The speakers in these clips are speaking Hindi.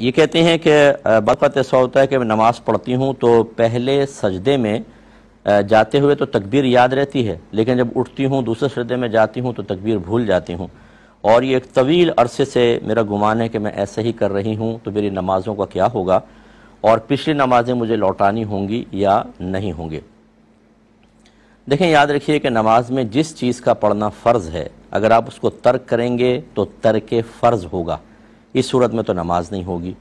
ये कहते हैं कि बात ऐसा होता है कि मैं नमाज़ पढ़ती हूँ तो पहले सजदे में जाते हुए तो तकबीर याद रहती है लेकिन जब उठती हूँ दूसरे सजदे में जाती हूँ तो तकबीर भूल जाती हूँ और ये एक तवील अरसे से मेरा गुमान है कि मैं ऐसे ही कर रही हूँ तो मेरी नमाज़ों का क्या होगा और पिछली नमाज़ें मुझे लौटानी होंगी या नहीं होंगे देखें याद रखिए कि नमाज में जिस चीज़ का पढ़ना फ़र्ज़ है अगर आप उसको तर्क करेंगे तो तर्क फ़र्ज़ होगा इस सूरत में तो नमाज नहीं होगी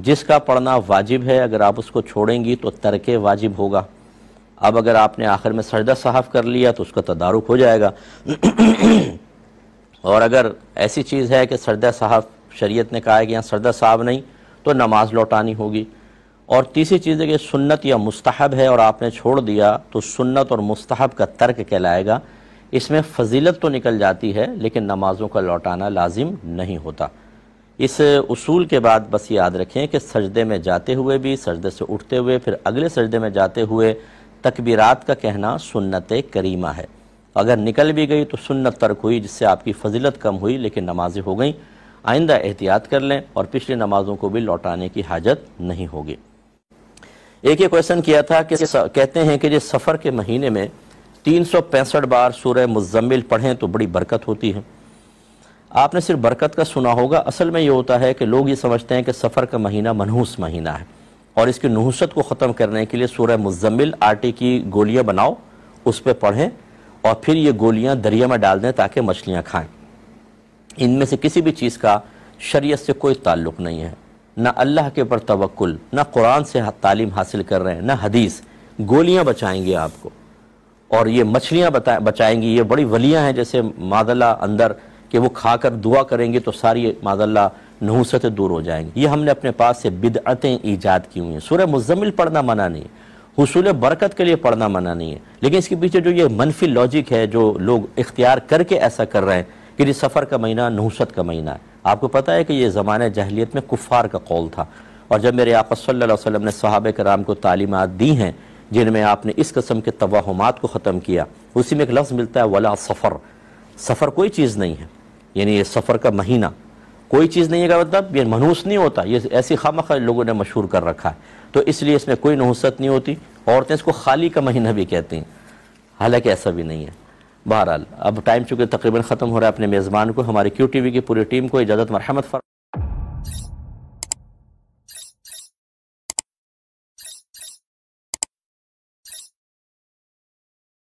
जिसका पढ़ना वाजिब है अगर आप उसको छोड़ेंगी तो तर्क वाजिब होगा अब अगर आपने आखिर में सजदा साहब कर लिया तो उसका तदारुक हो जाएगा और अगर ऐसी चीज़ है कि सरदा साहब शरीयत ने कहा है कि यहाँ सरदा साहब नहीं तो नमाज लौटानी होगी और तीसरी चीज़ है कि सुन्नत या मुस्तहब है और आपने छोड़ दिया तो सुन्नत और मुस्तहब का तर्क कहलाएगा इसमें फजीलत तो निकल जाती है लेकिन नमाज़ों का लौटाना लाजिम नहीं होता इस उसूल के बाद बस याद रखें कि सजदे में जाते हुए भी सजदे से उठते हुए फिर अगले सजदे में जाते हुए तकबीरात का कहना सुन्नत करीमा है अगर निकल भी गई तो सुन्नत तर्क हुई जिससे आपकी फजीलत कम हुई लेकिन नमाजें हो गई आइंदा एहतियात कर लें और पिछली नमाजों को भी लौटाने की हाजत नहीं होगी एक ये क्वेश्चन किया था कि कहते हैं कि जिस सफ़र के महीने में तीन बार सूर्य मुजम्मिल पढ़ें तो बड़ी बरकत होती है आपने सिर्फ बरकत का सुना होगा असल में ये होता है कि लोग ये समझते हैं कि सफ़र का महीना मनहूस महीना है और इसकी नहूसत को ख़त्म करने के लिए सूर्य मुजम्मिल आटे की गोलियाँ बनाओ उस पर पढ़ें और फिर ये गोलियाँ दरिया में डाल दें ताकि मछलियाँ खाएँ इनमें से किसी भी चीज़ का शरीयत से कोई ताल्लुक नहीं है ना अल्लाह के ऊपर तवक्ल ना कुरान से तालीम हासिल कर रहे हैं ना हदीस गोलियाँ बचाएँगे आपको और ये मछलियाँ बचा बचाएंगी ये बड़ी वलियाँ हैं जैसे मादला अंदर कि वो खाकर दुआ करेंगे तो सारी माजल्ला नहूसतें दूर हो जाएंगी ये हमने अपने पास से बिदअतें ईजाद की हुई हैं सूर्य मुजम्मिल पढ़ना मना नहीं है हसूल बरकत के लिए पढ़ना मना नहीं है लेकिन इसके पीछे जो ये मनफी लॉजिक है जो लोग इख्तियार करके ऐसा कर रहे हैं कि ये सफ़र का महीना नहूसत का महीना है आपको पता है कि ये ज़माने जहलीत में कुफ़ार का कौल था और जब मेरे आप सल्ला वसम ने सहाब कराम को तालीमत दी हैं जिनमें आपने इस कस्म के तोहमात को ख़त्म किया उसी में एक लफ्ज़ मिलता है वला सफ़र सफ़र कोई चीज़ नहीं है यानी ये सफ़र का महीना कोई चीज़ नहीं है का मतलब ये मनहूस नहीं होता ये ऐसी खाम लोगों ने मशहूर कर रखा है तो इसलिए इसमें कोई नहूसत नहीं होती औरतें इसको खाली का महीना भी कहती हैं हालांकि ऐसा भी नहीं है बहरहाल अब टाइम चूँकि तकरीबन ख़त्म हो रहा है अपने मेज़बान को हमारी क्यू टी वी की पूरी टीम को इजाज़त मरहमत फरमा